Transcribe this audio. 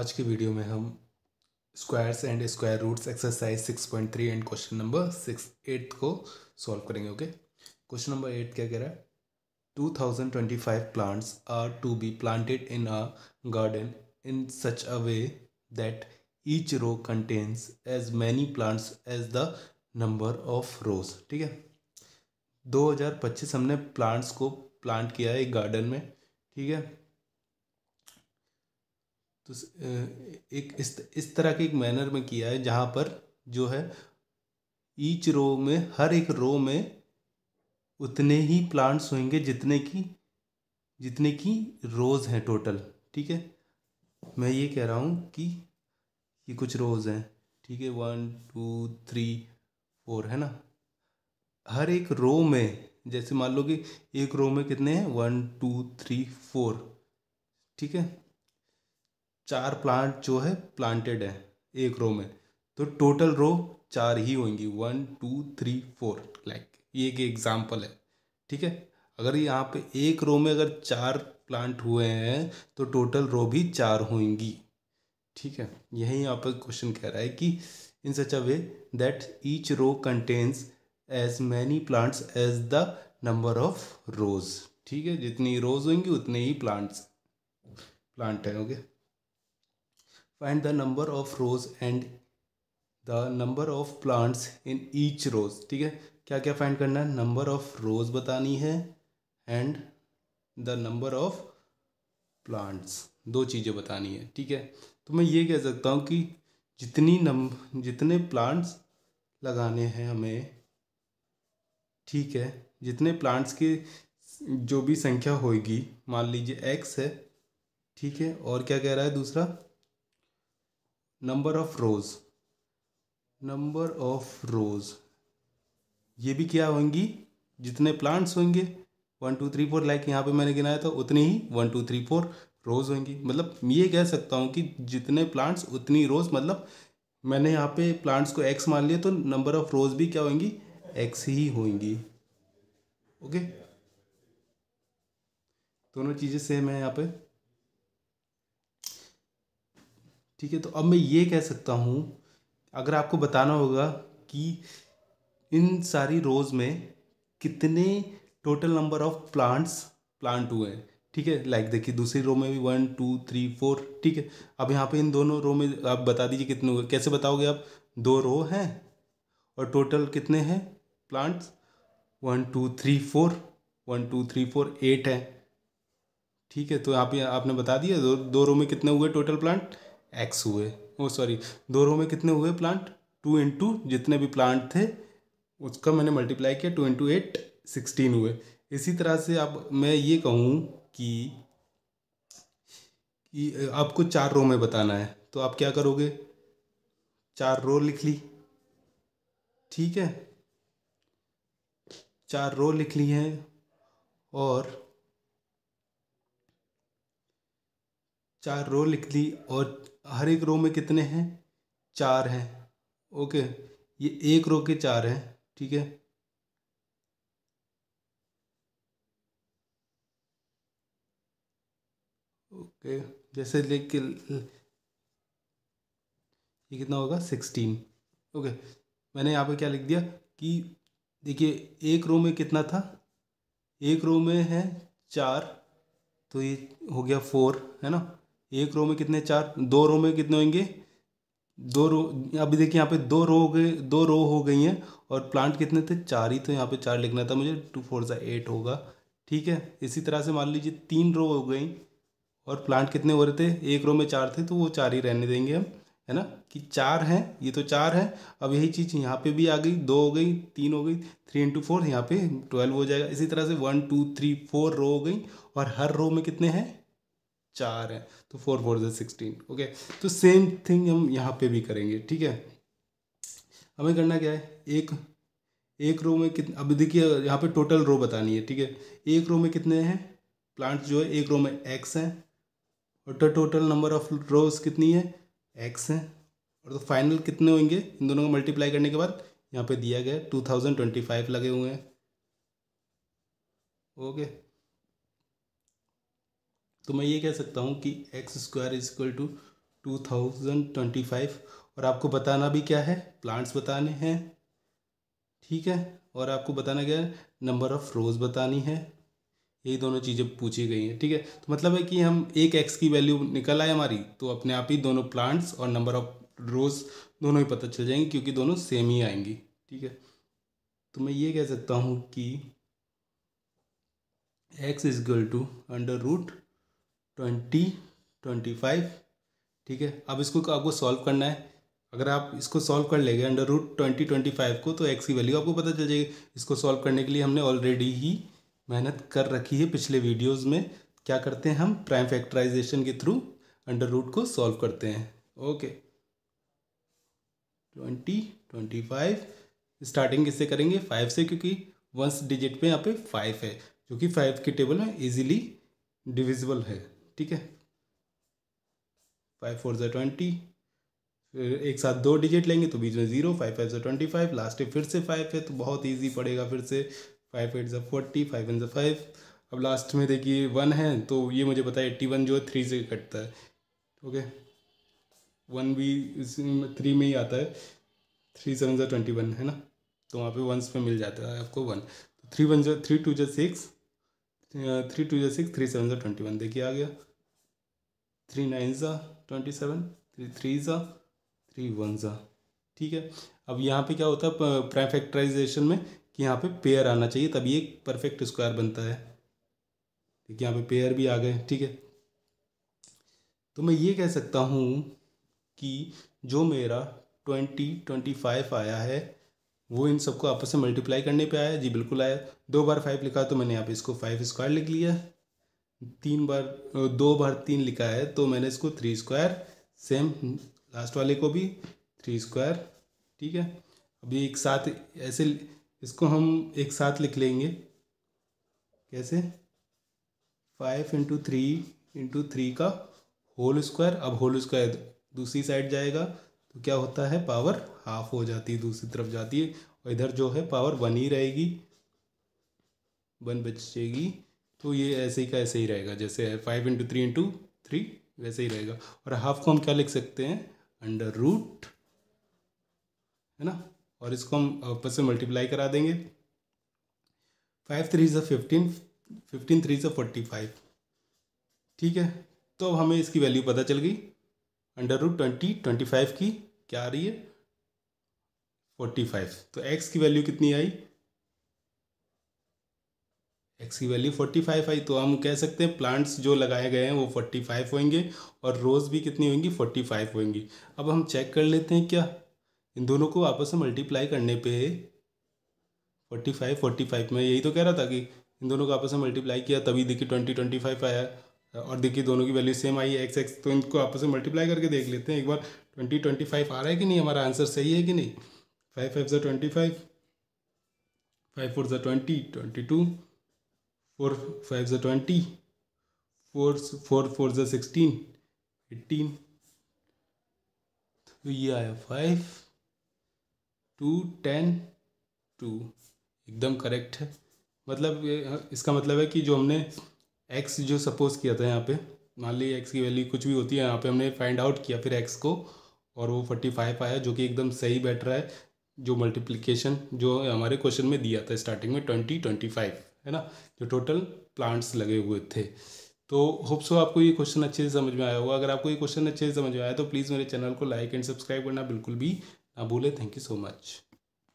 आज की वीडियो में हम squares and square roots exercise six point three and question number six eight को सॉल्व करेंगे ओके क्वेश्चन नंबर एट क्या कह रहा है two thousand twenty five plants are to be planted in a garden in such a way that each row contains as many plants as the number of rows ठीक है 2025 हमने plants को plant किया है एक गार्डन में ठीक है तो एक इस इस तरह के एक मैनर में किया है जहाँ पर जो है ईच रो में हर एक रो में उतने ही प्लांट्स होंगे जितने की जितने की रोज़ हैं टोटल ठीक है मैं ये कह रहा हूँ कि ये कुछ रोज़ हैं ठीक है वन टू थ्री फोर है ना हर एक रो में जैसे मान लो कि एक रो में कितने हैं वन टू थ्री फोर ठीक है चार प्लांट जो है प्लांटेड है एक रो में तो टोटल रो चार ही होंगी one two three four like ये एक एग्जाम्पल है ठीक है अगर यहाँ पे एक रो में अगर चार प्लांट हुए हैं तो टोटल रो भी चार होंगी ठीक है यही यहाँ पर क्वेश्चन कह रहा है कि in such a way that each row contains as many plants as the number of rows ठीक है जितनी रोज होंगी उतने ही प्लांट्स प्लांट हैं okay okay? Find the number of rows and the number of plants in each row ठीक है क्या क्या फाइंड करना है नंबर ऑफ रोज बतानी है and the number of plants दो चीज़ें बतानी है ठीक है तो मैं ये कह सकता हूँ कि जितनी नम जितने प्लांट्स लगाने हैं हमें ठीक है जितने प्लांट्स की जो भी संख्या होगी मान लीजिए एक्स है ठीक है और क्या कह रहा है दूसरा number of rows number of rows ये भी क्या होंगी जितने प्लांट्स होंगे one two three four like यहाँ पे मैंने गिनाया था उतनी ही one two three four rows होंगी मतलब ये कह सकता हूँ कि जितने प्लांट्स उतनी रोज़ मतलब मैंने यहाँ पे प्लांट्स को एक्स मान लिया तो नंबर ऑफ रोज़ भी क्या होंगी एक्स ही होंगी ओके दोनों चीज़ें सेम है यहाँ पे ठीक है तो अब मैं ये कह सकता हूँ अगर आपको बताना होगा कि इन सारी रोज़ में कितने total number of plants plant हुए हैं ठीक है लाइक देखिए दूसरी रो में भी वन टू थ्री फोर ठीक है अब यहाँ पे इन दोनों रो में आप बता दीजिए कितने हुए कैसे बताओगे आप दो रो हैं और टोटल कितने हैं plants one two three four one two three four eight हैं ठीक है तो यहाँ पे आपने बता दिया दो दो रो में कितने हुए टोटल प्लांट एक्स हुए ओ सॉरी दो रो में कितने हुए प्लांट टू इंटू जितने भी प्लांट थे उसका मैंने मल्टीप्लाई किया टू इंटू एट सिक्सटीन हुए इसी तरह से अब मैं ये कहूँ कि, कि आपको चार रो में बताना है तो आप क्या करोगे चार रो लिख ली ठीक है चार रो लिख ली है और चार रो लिख ली और हर एक रो में कितने हैं चार हैं ओके ये एक रो के चार हैं ठीक है ओके जैसे के ये कितना होगा सिक्सटीन ओके मैंने यहाँ पर क्या लिख दिया कि देखिए एक रो में कितना था एक रो में है चार तो ये हो गया फोर है ना एक रो में कितने चार दो रो में कितने होंगे दो रो अभी देखिए यहाँ पे दो रो हो गए दो रो हो गई हैं और प्लांट कितने थे चार ही तो यहाँ पे चार लिखना था मुझे टू फोर सा एट होगा ठीक है इसी तरह से मान लीजिए तीन रो हो गई और प्लांट कितने हो रहे थे एक रो में चार थे तो वो चार ही रहने देंगे हम है ना कि चार हैं ये तो चार है अब यही चीज़ यहाँ पे भी आ गई दो हो गई तीन हो गई थ्री इंटू फोर यहाँ पे ट्वेल्व हो जाएगा इसी तरह से one two three four row हो गई और हर रो में कितने हैं चार है तो फोर फोर ज़ा सिक्सटीन ओके तो सेम थिंग हम यहाँ पे भी करेंगे ठीक है हमें करना क्या है एक एक रो में कितने अब देखिए यहाँ पे टोटल रो बतानी है ठीक है एक रो में कितने हैं प्लांट्स जो है एक रो में एक्स हैं और तो टोटल नंबर ऑफ रोज कितनी है एक्स हैं और तो फाइनल कितने होंगे इन दोनों को मल्टीप्लाई करने के बाद यहाँ पे दिया गया टू थाउजेंड ट्वेंटी फाइव लगे हुए हैं ओके तो मैं ये कह सकता हूँ कि X square is equal to two thousand twenty five और आपको बताना भी क्या है प्लांट्स बताने हैं ठीक है और आपको बताना क्या है नंबर ऑफ़ रोज़ बतानी है यही दोनों चीज़ें पूछी गई हैं ठीक है तो मतलब है कि हम एक एक्स की वैल्यू निकल आए हमारी तो अपने आप ही दोनों प्लांट्स और नंबर ऑफ रोज़ दोनों ही पता चल जाएंगे क्योंकि दोनों सेम ही आएंगी ठीक है तो मैं ये कह सकता हूँ कि X is equal to under root twenty twenty five ठीक है अब इसको आपको सॉल्व करना है अगर आप इसको सॉल्व कर लेंगे under root twenty twenty five को तो एक्स की वैल्यू आपको पता चल जाएगी इसको सॉल्व करने के लिए हमने ऑलरेडी ही मेहनत कर रखी है पिछले वीडियोज़ में क्या करते हैं हम प्राइम फैक्टराइजेशन के थ्रू अंडर रूट को सॉल्व करते हैं okay twenty twenty five starting किससे करेंगे फाइव से क्योंकि वंस डिजिट पे यहाँ पे फाइव है जो कि फाइव के टेबल में इजीली डिविजिबल है ठीक है फाइव फोर ज़ा ट्वेंटी फिर एक साथ दो डिजिट लेंगे तो बीच में ज़ीरो फाइव फाइव ज़ा ट्वेंटी फाइव लास्ट में फिर से फाइव है तो बहुत ईजी पड़ेगा फिर से फाइव एट ज़ा फोर्टी फाइव वन ज़ा फाइव अब लास्ट में देखिए वन है तो ये मुझे पता है एट्टी वन जो है थ्री से कटता है ओके वन भी थ्री में ही आता है थ्री सेवन ज़ा ट्वेंटी वन है ना तो वहाँ पे वंस पे मिल जाता है आपको वन थ्री वन जो थ्री टू जो सिक्स थ्री टू जो सिक्स थ्री सेवन ज़ा ट्वेंटी वन देखिए आ गया थ्री नाइन ज़ा ट्वेंटी सेवन थ्री थ्री ज़ा थ्री वन ज़ा ठीक है अब यहाँ पे क्या होता है प्राइम फैक्टराइजेशन में कि यहाँ पे पेयर आना चाहिए तभी एक परफेक्ट स्क्वायर बनता है ठीक यहाँ पे पेयर भी आ गए ठीक है तो मैं ये कह सकता हूँ कि जो मेरा ट्वेंटी ट्वेंटी फाइव आया है वो इन सबको आपस में मल्टीप्लाई करने पे आया जी बिल्कुल आया दो बार फाइव लिखा तो मैंने यहाँ पे इसको फाइव स्क्वायर लिख लिया तीन बार दो बार तीन लिखा है तो मैंने इसको थ्री स्क्वायर सेम लास्ट वाले को भी थ्री स्क्वायर ठीक है अभी एक साथ ऐसे इसको हम एक साथ लिख लेंगे कैसे five into three into three का होल स्क्वायर अब होल स्क्वायर दूसरी साइड जाएगा तो क्या होता है पावर हाफ हो जाती है दूसरी तरफ जाती है और इधर जो है पावर वन ही रहेगी वन बचेगी तो ये ऐसे ही का ऐसे ही रहेगा जैसे five into three into three वैसे ही रहेगा और हाफ को हम क्या लिख सकते हैं अंडर रूट है ना और इसको हम ऊपर से मल्टीप्लाई करा देंगे फाइव थ्री ज़ा फिफ्टीन फिफ्टीन थ्री ज़ा फोर्टी फाइव ठीक है तो अब हमें इसकी वैल्यू पता चल गई under root twenty twenty five की क्या आ रही है फोर्टी फाइव तो एक्स की वैल्यू कितनी आई एक्स की वैल्यू फोर्टी फाइव आई तो हम कह सकते हैं प्लांट्स जो लगाए गए हैं वो फोर्टी फाइव होंगे और रोज़ भी कितनी होंगी फोर्टी फाइव होंगी अब हम चेक कर लेते हैं क्या इन दोनों को आपस में मल्टीप्लाई करने पे फोर्टी फाइव फोर्टी फाइव में यही तो कह रहा था कि इन दोनों को आपस में मल्टीप्लाई किया तभी देखिए ट्वेंटी ट्वेंटी फाइव आया और देखिए दोनों की वैल्यू सेम आई है एक्स एक्स तो इनको आपस में मल्टीप्लाई करके देख लेते हैं एक बार ट्वेंटी ट्वेंटी फाइव आ रहा है कि नहीं हमारा आंसर सही है कि नहीं फाइव फाइव ज़ा ट्वेंटी फाइव फाइव फोर ज़ा twenty twenty two four five ज़ा ट्वेंटी फोर फोर फोर ज़ा सिक्सटीन एट्टीन तो ये आया फाइव टू टेन टू एकदम करेक्ट है मतलब इसका मतलब है कि जो हमने एक्स जो सपोज किया था यहाँ पे मान ली एक्स की वैल्यू कुछ भी होती है यहाँ पे हमने फाइंड आउट किया फिर एक्स को और वो फोर्टी फाइव आया जो कि एकदम सही बैठ रहा है जो मल्टीप्लिकेशन जो हमारे क्वेश्चन में दिया था स्टार्टिंग में ट्वेंटी ट्वेंटी फाइव है ना जो टोटल प्लांट्स लगे हुए थे तो होप्सो आपको ये क्वेश्चन अच्छे से समझ में आया होगा अगर आपको ये क्वेश्चन अच्छे से समझ में आया तो प्लीज़ मेरे चैनल को लाइक एंड सब्सक्राइब करना बिल्कुल भी ना भूलें थैंक यू सो मच